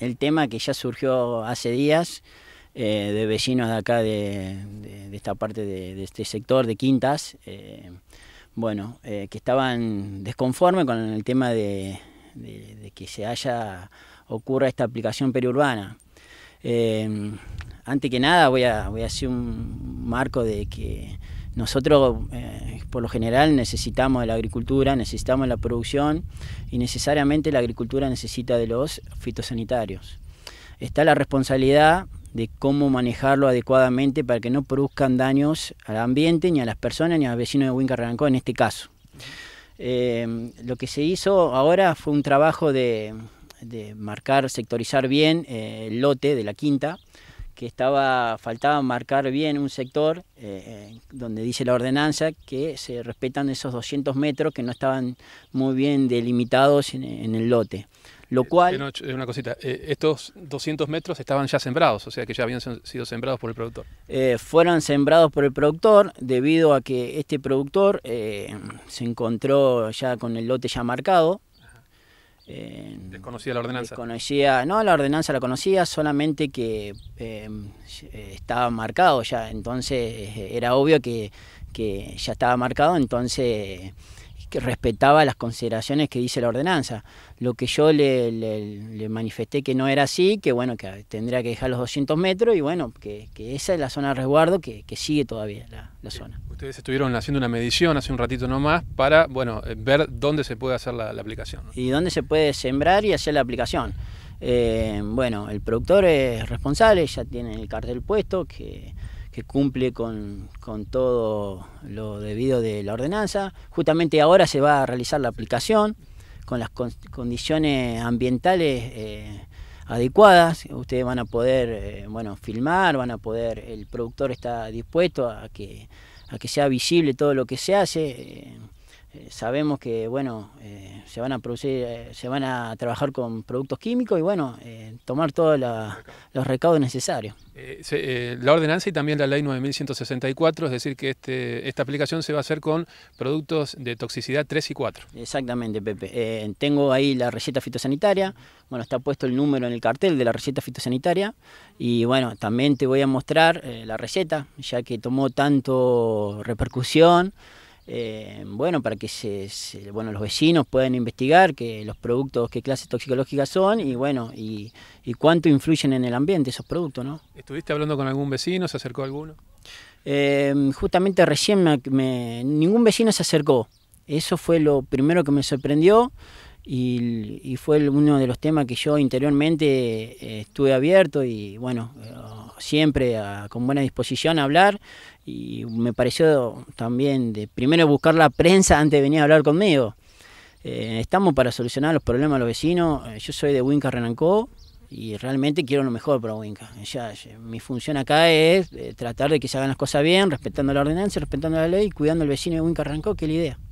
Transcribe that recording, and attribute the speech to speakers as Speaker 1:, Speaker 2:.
Speaker 1: el tema que ya surgió hace días eh, de vecinos de acá, de, esta parte de, este sector, de Quintas, eh, bueno, eh, que estaban desconformes con el tema de, que se haya, ocurra esta aplicación periurbana. antes que nada voy a, voy a hacer un marco de que nosotros, eh, por lo general, necesitamos de la agricultura, necesitamos de la producción y necesariamente la agricultura necesita de los fitosanitarios. Está la responsabilidad de cómo manejarlo adecuadamente para que no produzcan daños al ambiente, ni a las personas, ni a los vecinos de Huinca Rancó en este caso. Eh, lo que se hizo ahora fue un trabajo de, marcar, sectorizar bien eh, el lote de la quinta, que estaba, faltaba marcar bien un sector eh, eh, donde dice la ordenanza que se respetan esos 200 metros que no estaban muy bien delimitados en, el lote. Lo
Speaker 2: eh, una cosita, estos 200 metros estaban ya sembrados, o sea que ya habían sido sembrados por el productor.
Speaker 1: fueron sembrados por el productor debido a que este productor se encontró ya con el lote ya marcado, eh, desconocía la ordenanza. Desconocía, no, la ordenanza la conocía, solamente que em, eh, estaba marcado ya, entonces eh, era obvio que ya estaba marcado, entonces respetaba las consideraciones que dice la ordenanza. Lo que yo le, manifesté que no era así, que bueno, que tendría que dejar los 200 metros y bueno, que, esa es la zona de resguardo que,
Speaker 2: sigue todavía la, eh, zona. Ustedes estuvieron haciendo una medición hace un ratito nomás para, bueno, eh, ver dónde se puede hacer la, aplicación.
Speaker 1: Y dónde se puede sembrar y hacer la aplicación. Eh, bueno, el productor es responsable, ya tiene el cartel puesto, que que cumple con, todo lo debido de la ordenanza. Justamente ahora se va a realizar la aplicación con las condiciones ambientales eh, adecuadas. Ustedes van a poder eh, bueno, filmar, van a poder, el productor está dispuesto a que, a que sea visible todo lo que se hace. Eh, eh, sabemos que bueno eh, se van a producir eh, se van a trabajar con productos químicos y bueno tomar todos los recaudos necesarios
Speaker 2: la ordenanza y también la ley 9164 es decir que este, esta aplicación se va a hacer con productos de toxicidad 3 y 4 exactamente Pepe tengo ahí la receta fitosanitaria bueno está puesto el número en el
Speaker 1: cartel de la receta fitosanitaria y bueno también te voy a mostrar la receta ya que tomó tanto repercusión eh, bueno, para que se, bueno, los vecinos puedan investigar que los productos, qué clases toxicológicas son y bueno, y, cuánto influyen en el ambiente esos productos, ¿no?
Speaker 2: ¿Estuviste hablando con algún vecino? ¿Se acercó alguno?
Speaker 1: Em, justamente recién ningún vecino se acercó. Eso fue lo primero que me sorprendió y, fue uno de los temas que yo interiormente eh, estuve abierto y bueno, eh, siempre con buena disposición a hablar y me pareció también de primero buscar la prensa antes de venir a hablar conmigo. Eh, estamos para solucionar los problemas de los vecinos. Eh, yo soy de Huinca Renancó y realmente quiero lo mejor para Huinca. mi función acá es eh, tratar de que se hagan las cosas bien, respetando la ordenanza, respetando la ley, cuidando al vecino de Huinca Renancó, que es la idea.